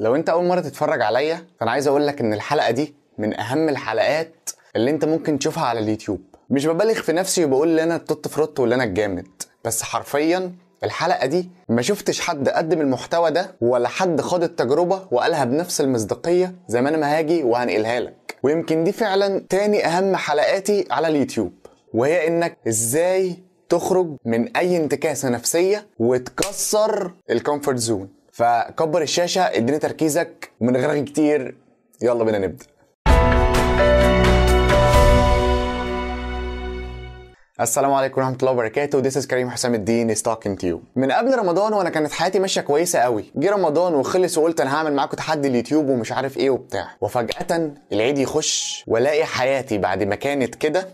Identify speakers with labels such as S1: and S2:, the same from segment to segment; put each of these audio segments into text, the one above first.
S1: لو انت اول مره تتفرج عليا فانا عايز اقول لك ان الحلقه دي من اهم الحلقات اللي انت ممكن تشوفها على اليوتيوب مش ببالغ في نفسي وبقول ان انا التوت فروت ولا انا الجامد بس حرفيا الحلقه دي ما شفتش حد قدم المحتوى ده ولا حد خد التجربه وقالها بنفس المصداقيه زي ما انا ما هاجي وهنقلها لك ويمكن دي فعلا تاني اهم حلقاتي على اليوتيوب وهي انك ازاي تخرج من اي انتكاسه نفسيه وتكسر الكومفورت زون فكبر الشاشه اديني تركيزك من غير كتير يلا بينا نبدا السلام عليكم ورحمه الله وبركاته This is كريم حسام الدين is talking to you من قبل رمضان وانا كانت حياتي ماشيه كويسه قوي جه رمضان وخلص وقلت انا هعمل معاكم تحدي اليوتيوب ومش عارف ايه وبتاع وفجاه العيد يخش والاقي حياتي بعد ما كانت كده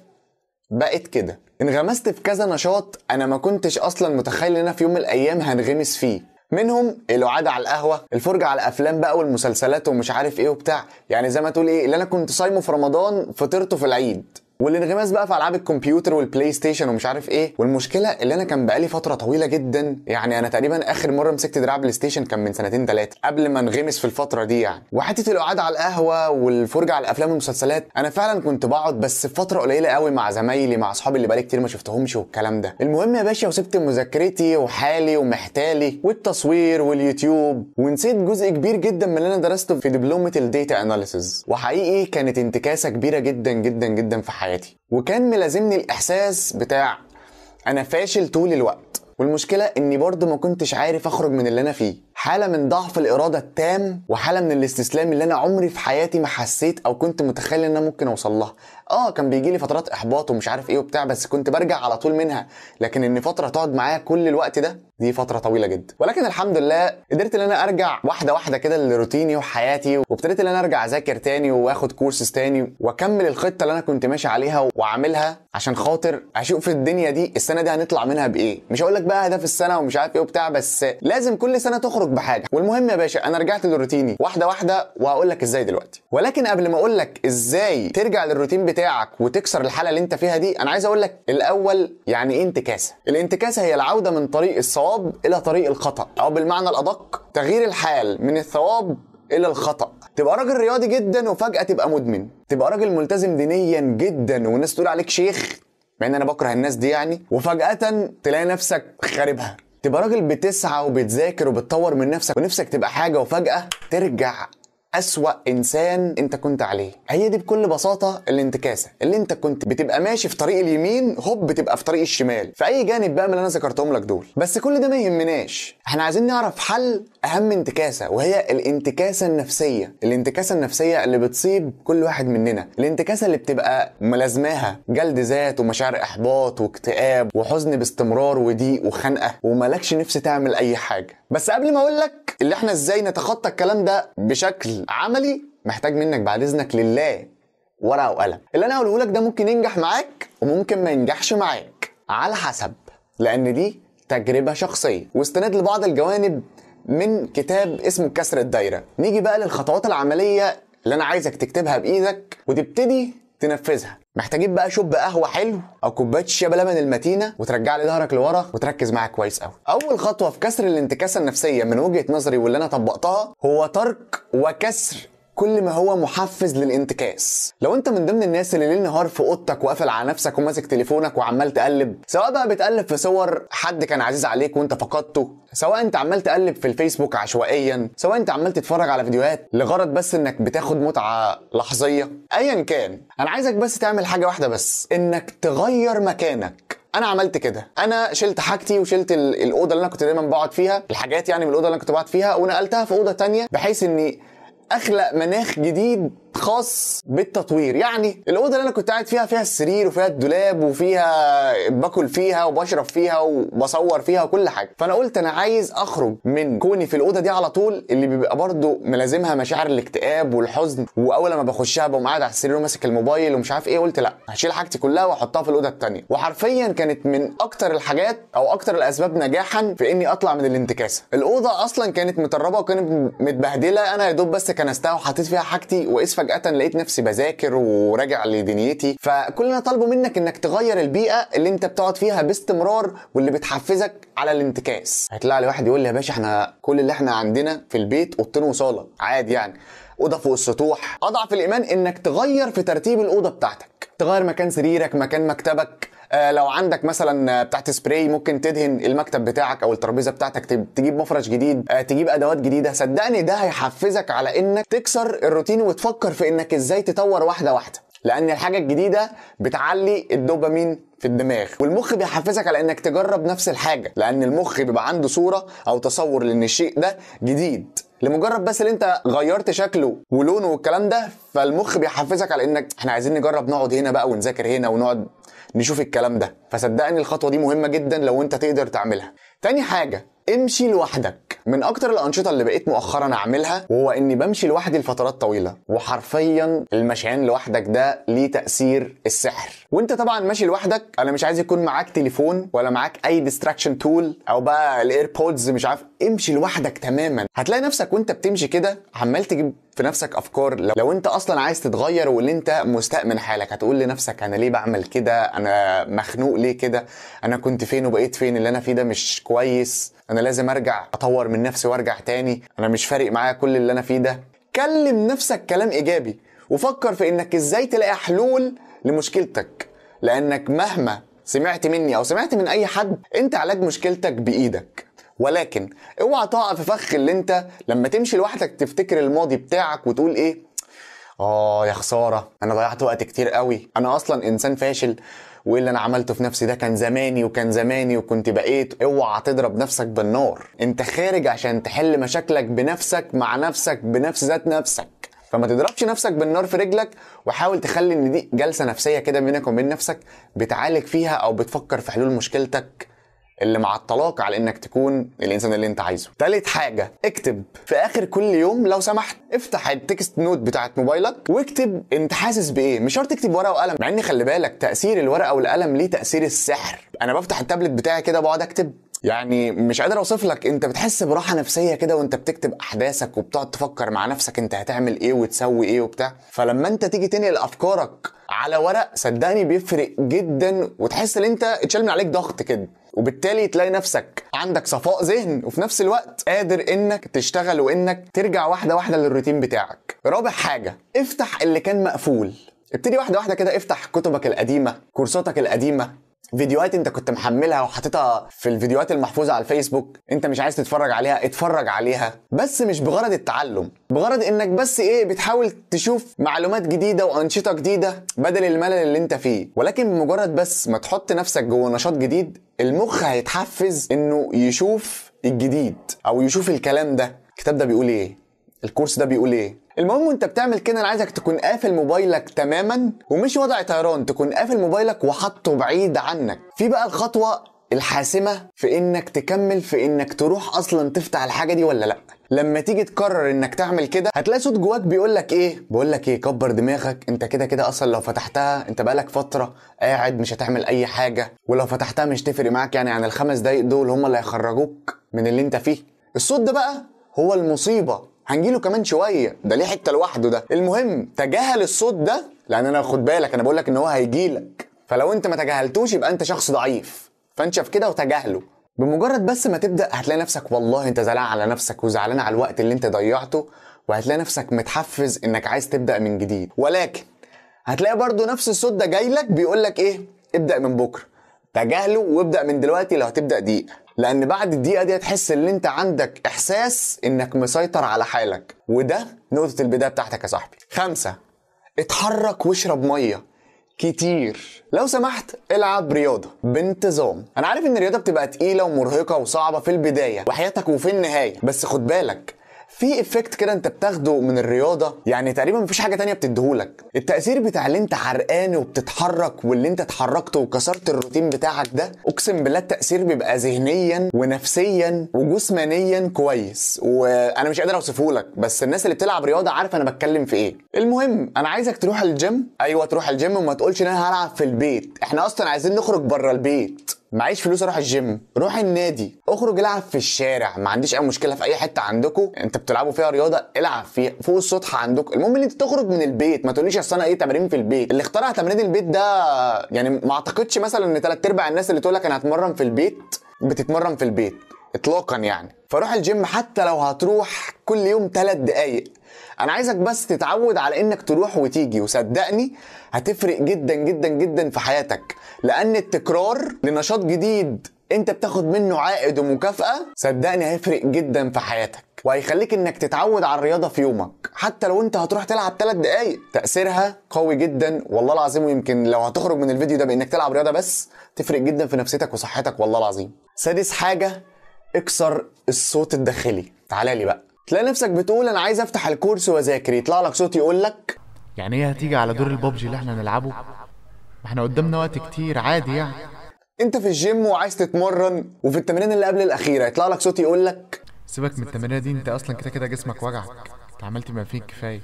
S1: بقت كده انغمست في كذا نشاط انا ما كنتش اصلا متخيل ان انا في يوم من الايام هنغمس فيه منهم القعده على القهوه الفرجه على الأفلام بقى والمسلسلات ومش عارف ايه وبتاع يعني زي ما تقول ايه اللي انا كنت صايمه في رمضان فطرته في العيد والانغماس بقى في العاب الكمبيوتر والبلاي ستيشن ومش عارف ايه والمشكله اللي انا كان بقالي فتره طويله جدا يعني انا تقريبا اخر مره مسكت دراع بلاي ستيشن كان من سنتين ثلاثه قبل ما انغمس في الفتره دي يعني وحته القعاد على القهوه والفرجه على الافلام والمسلسلات انا فعلا كنت بقعد بس في فتره قليله قوي مع زمايلي مع اصحابي اللي بقالي كتير ما شفتهمش والكلام ده المهم يا باشا وسبت مذاكرتي وحالي ومحتالي والتصوير واليوتيوب ونسيت جزء كبير جدا من اللي انا درسته في دبلومه الديتا اناليسز وحقيقي كانت انتكاسه كبيره جدا جدا جدا في حياتي وكان ملازمني الاحساس بتاع انا فاشل طول الوقت والمشكله اني برضه ما كنتش عارف اخرج من اللي انا فيه حاله من ضعف الاراده التام وحاله من الاستسلام اللي انا عمري في حياتي ما حسيت او كنت متخيل ان انا ممكن اوصل لها اه كان بيجي لي فترات احباط ومش عارف ايه وبتاع بس كنت برجع على طول منها لكن ان فتره تقعد معايا كل الوقت ده دي فتره طويله جدا ولكن الحمد لله قدرت ان انا ارجع واحده واحده كده لروتيني وحياتي وابتديت ان انا ارجع اذاكر تاني واخد كورسز تاني واكمل الخطه اللي انا كنت ماشي عليها وأعملها عشان خاطر اشوف الدنيا دي السنه دي هنطلع منها بايه مش هقول لك بقى هدف السنه ومش عارف ايه وبتاع بس لازم كل سنه تخرج تخرج بحاجه والمهم يا باشا انا رجعت لروتيني واحده واحده وهقول لك ازاي دلوقتي ولكن قبل ما اقول لك ازاي ترجع للروتين بتاعك وتكسر الحاله اللي انت فيها دي انا عايز اقول لك الاول يعني ايه انتكاسه الانتكاسه هي العوده من طريق الصواب الى طريق الخطا او بالمعنى الادق تغيير الحال من الثواب الى الخطا تبقى راجل رياضي جدا وفجاه تبقى مدمن تبقى راجل ملتزم دينيا جدا والناس تقول عليك شيخ مع ان انا بكره الناس دي يعني وفجاه تلاقي نفسك خاربها تبقى راجل بتسعى وبتذاكر وبتطور من نفسك ونفسك تبقى حاجه وفجاه ترجع أسوأ إنسان أنت كنت عليه هي دي بكل بساطة الانتكاسة اللي أنت كنت بتبقى ماشي في طريق اليمين هوب بتبقى في طريق الشمال في أي جانب بقى من اللي أنا ذكرتهم لك دول بس كل ده ما يهمناش احنا عايزين نعرف حل أهم انتكاسة وهي الانتكاسة النفسية الانتكاسة النفسية اللي بتصيب كل واحد مننا الانتكاسة اللي بتبقى ملازماها جلد ذات ومشاعر إحباط واكتئاب وحزن باستمرار وضيق وخنقة وملكش نفس تعمل أي حاجة بس قبل ما أقول لك اللي احنا ازاي نتخطى الكلام ده بشكل عملي محتاج منك بعد اذنك لله ورقه وقلم اللي انا هقوله لك ده ممكن ينجح معاك وممكن ما ينجحش معاك على حسب لان دي تجربه شخصيه واستند لبعض الجوانب من كتاب اسمه كسر الدايره نيجي بقى للخطوات العمليه اللي انا عايزك تكتبها بايدك وتبتدي تنفذها محتاجين بقى شوب قهوه حلو او كوبايه شاي بلبن المتينه وترجع لي ظهرك لورا وتركز معاك كويس قوي اول خطوه في كسر الانتكاسه النفسيه من وجهه نظري واللي انا طبقتها هو ترك وكسر كل ما هو محفز للانتكاس لو انت من ضمن الناس اللي ليل نهار في اوضتك وقافل على نفسك وماسك تليفونك وعمال تقلب سواء بقى بتقلب في صور حد كان عزيز عليك وانت فقدته سواء انت عمال تقلب في الفيسبوك عشوائيا سواء انت عمال تتفرج على فيديوهات لغرض بس انك بتاخد متعه لحظيه ايا كان انا عايزك بس تعمل حاجه واحده بس انك تغير مكانك انا عملت كده انا شلت حاجتي وشلت الاوضه اللي انا كنت دايما بقعد فيها الحاجات يعني من الاوضه اللي انا كنت بقعد فيها ونقلتها في اوضه تانية بحيث اني اخلق مناخ جديد خاص بالتطوير يعني الاوضه اللي انا كنت قاعد فيها فيها السرير وفيها الدولاب وفيها باكل فيها وبشرب فيها وبصور فيها وكل حاجه فانا قلت انا عايز اخرج من كوني في الاوضه دي على طول اللي بيبقى برضه ملازمها مشاعر الاكتئاب والحزن واول ما بخشها بقوم قاعد على السرير وماسك الموبايل ومش عارف ايه قلت لا هشيل حاجتي كلها واحطها في الاوضه الثانيه وحرفيا كانت من اكتر الحاجات او اكتر الاسباب نجاحا في اني اطلع من الانتكاسه الاوضه اصلا كانت متربه وكانت متبهدله انا يا دوب بس كنستها وحطيت فيها حاجتي واذ فجاه لقيت نفسي بذاكر وراجع لدنيتي فكل انا طالبه منك انك تغير البيئه اللي انت بتقعد فيها باستمرار واللي بتحفزك على الانتكاس هيطلع لي واحد يقول لي يا باشا احنا كل اللي احنا عندنا في البيت اوضتين وصاله عادي يعني اوضه فوق السطوح اضعف الايمان انك تغير في ترتيب الاوضه بتاعتك تغير مكان سريرك مكان مكتبك آه، لو عندك مثلا بتاعت سبراي ممكن تدهن المكتب بتاعك او الترابيزه بتاعتك تجيب مفرش جديد آه، تجيب ادوات جديده صدقني ده هيحفزك على انك تكسر الروتين وتفكر في انك ازاي تطور واحده واحده لان الحاجه الجديده بتعلي الدوبامين في الدماغ والمخ بيحفزك على انك تجرب نفس الحاجه لان المخ بيبقى عنده صوره او تصور لان الشيء ده جديد لمجرد بس ان انت غيرت شكله ولونه والكلام ده فالمخ بيحفزك على انك احنا عايزين نجرب نقعد هنا بقى ونذاكر هنا ونقعد نشوف الكلام ده فصدقني الخطوه دي مهمه جدا لو انت تقدر تعملها تاني حاجة امشي لوحدك من اكتر الانشطه اللي بقيت مؤخرا اعملها وهو اني بمشي لوحدي لفترات طويله وحرفيا المشيان لوحدك ده ليه تاثير السحر وانت طبعا ماشي لوحدك انا مش عايز يكون معاك تليفون ولا معاك اي ديستراكشن تول او بقى الايربودز مش عارف امشي لوحدك تماما هتلاقي نفسك وانت بتمشي كده عمال تجيب في نفسك افكار لو, لو انت اصلا عايز تتغير واللي انت مستاء من حالك هتقول لنفسك انا ليه بعمل كده انا مخنوق ليه كده انا كنت فين وبقيت فين اللي انا فيه ده مش كويس انا لازم ارجع اطور من نفسي وارجع تاني انا مش فارق معايا كل اللي انا فيه ده كلم نفسك كلام ايجابي وفكر في انك ازاي تلاقي حلول لمشكلتك لانك مهما سمعت مني او سمعت من اي حد انت علاج مشكلتك بايدك ولكن اوعى تقع في فخ اللي انت لما تمشي لوحدك تفتكر الماضي بتاعك وتقول ايه اه يا خساره انا ضيعت وقت كتير قوي انا اصلا انسان فاشل وايه اللي انا عملته في نفسي ده كان زماني وكان زماني وكنت بقيت اوعى تضرب نفسك بالنار انت خارج عشان تحل مشاكلك بنفسك مع نفسك بنفس ذات نفسك فما تضربش نفسك بالنار في رجلك وحاول تخلي ان دي جلسه نفسيه كده بينك وبين نفسك بتعالج فيها او بتفكر في حلول مشكلتك اللي معطلاك على انك تكون الانسان اللي انت عايزه تالت حاجه اكتب في اخر كل يوم لو سمحت افتح التكست نوت بتاعت موبايلك واكتب انت حاسس بايه مش شرط تكتب ورقه وقلم مع ان خلي بالك تاثير الورقه والقلم ليه تاثير السحر انا بفتح التابلت بتاعي كده بقعد اكتب يعني مش قادر اوصف لك انت بتحس براحه نفسيه كده وانت بتكتب احداثك وبتقعد تفكر مع نفسك انت هتعمل ايه وتسوي ايه وبتاع فلما انت تيجي تنقل افكارك على ورق صدقني بيفرق جدا وتحس ان انت اتشال من عليك ضغط كده وبالتالي تلاقي نفسك عندك صفاء ذهن وفي نفس الوقت قادر انك تشتغل وانك ترجع واحده واحده للروتين بتاعك رابع حاجه افتح اللي كان مقفول ابتدي واحده واحده كده افتح كتبك القديمه كورساتك القديمه فيديوهات انت كنت محملها وحاططها في الفيديوهات المحفوظه على الفيسبوك انت مش عايز تتفرج عليها اتفرج عليها بس مش بغرض التعلم بغرض انك بس ايه بتحاول تشوف معلومات جديده وانشطه جديده بدل الملل اللي انت فيه ولكن بمجرد بس ما تحط نفسك جوه نشاط جديد المخ هيتحفز انه يشوف الجديد او يشوف الكلام ده الكتاب ده بيقول ايه الكورس ده بيقول ايه المهم وانت بتعمل كده انا عايزك تكون قافل موبايلك تماما ومش وضع طيران تكون قافل موبايلك وحاطه بعيد عنك في بقى الخطوه الحاسمه في انك تكمل في انك تروح اصلا تفتح الحاجه دي ولا لا لما تيجي تقرر انك تعمل كده هتلاقي صوت جواك بيقول لك ايه بقول لك ايه كبر دماغك انت كده كده اصلا لو فتحتها انت بقالك فتره قاعد مش هتعمل اي حاجه ولو فتحتها مش تفرق معاك يعني عن الخمس دقايق دول هم اللي هيخرجوك من اللي انت فيه الصوت ده بقى هو المصيبه هنجيله كمان شويه ده ليه حته لوحده ده المهم تجاهل الصوت ده لان انا خد بالك انا بقول لك ان هو هيجيلك فلو انت ما تجاهلتوش يبقى انت شخص ضعيف فانشف كده وتجاهله بمجرد بس ما تبدا هتلاقي نفسك والله انت زعلان على نفسك وزعلان على الوقت اللي انت ضيعته وهتلاقي نفسك متحفز انك عايز تبدا من جديد ولكن هتلاقي برضو نفس الصوت ده جاي لك بيقول لك ايه ابدا من بكره تجاهله وابدا من دلوقتي لو هتبدا دقيقه لان بعد الدقيقه دي هتحس ان انت عندك احساس انك مسيطر على حالك وده نقطه البدايه بتاعتك يا صاحبي خمسة اتحرك واشرب ميه كتير لو سمحت العب رياضه بانتظام انا عارف ان الرياضه بتبقى تقيله ومرهقه وصعبه في البدايه وحياتك وفي النهايه بس خد بالك في افكت كده انت بتاخده من الرياضه يعني تقريبا مفيش حاجه تانية بتديهولك التاثير بتاع اللي انت عرقان وبتتحرك واللي انت اتحركت وكسرت الروتين بتاعك ده اقسم بالله التاثير بيبقى ذهنيا ونفسيا وجسمانيا كويس وانا مش قادر اوصفهولك بس الناس اللي بتلعب رياضه عارفه انا بتكلم في ايه المهم انا عايزك تروح الجيم ايوه تروح الجيم وما تقولش ان انا هلعب في البيت احنا اصلا عايزين نخرج بره البيت معيش فلوس اروح الجيم روح النادي اخرج العب في الشارع ما عنديش اي مشكله في اي حته عندكم انت بتلعبوا فيها رياضه العب فيها فوق السطح عندكوا المهم ان انت تخرج من البيت ما تقوليش اصل انا ايه تمارين في البيت اللي اخترع تمارين البيت ده يعني ما اعتقدش مثلا ان ثلاث ارباع الناس اللي تقول لك انا هتمرن في البيت بتتمرن في البيت اطلاقا يعني فروح الجيم حتى لو هتروح كل يوم 3 دقايق انا عايزك بس تتعود على انك تروح وتيجي وصدقني هتفرق جدا جدا جدا في حياتك لان التكرار لنشاط جديد انت بتاخد منه عائد ومكافأة صدقني هيفرق جدا في حياتك وهيخليك انك تتعود على الرياضه في يومك حتى لو انت هتروح تلعب 3 دقايق تاثيرها قوي جدا والله العظيم ويمكن لو هتخرج من الفيديو ده بانك تلعب رياضه بس تفرق جدا في نفسيتك وصحتك والله العظيم سادس حاجه اكسر الصوت الداخلي تعالى لي بقى تلاقي نفسك بتقول انا عايز افتح الكورس واذاكر يطلع لك صوت يقول لك يعني ايه هتيجي على دور الببجي اللي احنا هنلعبه ما احنا قدامنا وقت كتير عادي يعني انت في الجيم وعايز تتمرن وفي التمرين اللي قبل الاخيره يطلع لك صوت يقول لك سيبك من التمرينه دي انت اصلا كده كده جسمك وجعك انت عملت ما فيه كفايه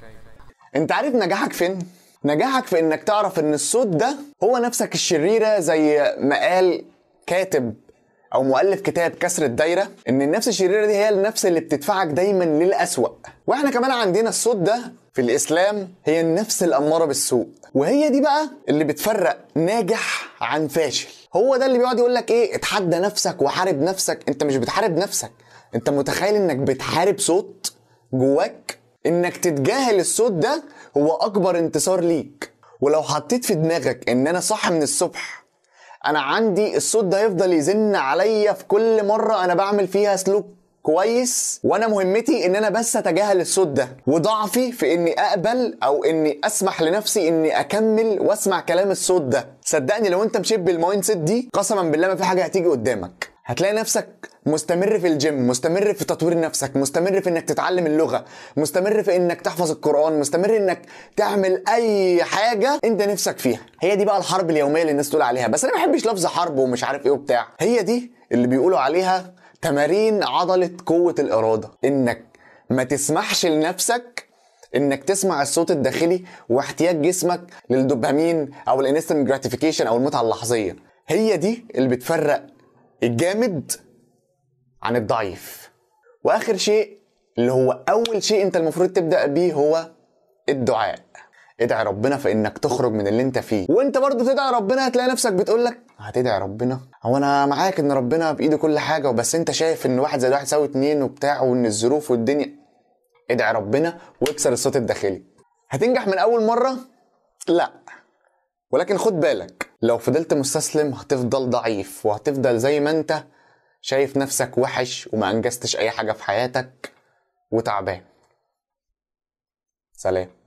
S1: انت عارف نجاحك فين نجاحك في انك تعرف ان الصوت ده هو نفسك الشريره زي ما قال كاتب او مؤلف كتاب كسر الدايره ان النفس الشريره دي هي النفس اللي بتدفعك دايما للاسوأ واحنا كمان عندنا الصوت ده في الاسلام هي النفس الاماره بالسوء وهي دي بقى اللي بتفرق ناجح عن فاشل هو ده اللي بيقعد يقول لك ايه اتحدى نفسك وحارب نفسك انت مش بتحارب نفسك انت متخيل انك بتحارب صوت جواك انك تتجاهل الصوت ده هو اكبر انتصار ليك ولو حطيت في دماغك ان انا صح من الصبح انا عندي الصوت ده يفضل يزن عليا في كل مره انا بعمل فيها سلوك كويس وانا مهمتي ان انا بس اتجاهل الصوت ده وضعفي في اني اقبل او اني اسمح لنفسي اني اكمل واسمع كلام الصوت ده صدقني لو انت مشيت بالمايند سيت دي قسما بالله ما في حاجه هتيجي قدامك هتلاقي نفسك مستمر في الجيم مستمر في تطوير نفسك مستمر في انك تتعلم اللغه مستمر في انك تحفظ القران مستمر انك تعمل اي حاجه انت نفسك فيها هي دي بقى الحرب اليوميه اللي الناس تقول عليها بس انا ما بحبش لفظ حرب ومش عارف ايه وبتاع هي دي اللي بيقولوا عليها تمارين عضله قوه الاراده انك ما تسمحش لنفسك انك تسمع الصوت الداخلي واحتياج جسمك للدوبامين او الانستنت جراتيفيكيشن او المتعه اللحظيه هي دي اللي بتفرق الجامد عن الضعيف واخر شيء اللي هو اول شيء انت المفروض تبدا بيه هو الدعاء ادعي ربنا فانك تخرج من اللي انت فيه وانت برضه تدعي ربنا هتلاقي نفسك بتقول لك هتدعي ربنا هو انا معاك ان ربنا بايده كل حاجه وبس انت شايف ان واحد زائد واحد يساوي اتنين وبتاع وان الظروف والدنيا ادعي ربنا واكسر الصوت الداخلي هتنجح من اول مره لا ولكن خد بالك لو فضلت مستسلم هتفضل ضعيف وهتفضل زي ما انت شايف نفسك وحش وما انجزتش اي حاجه في حياتك وتعبان سلام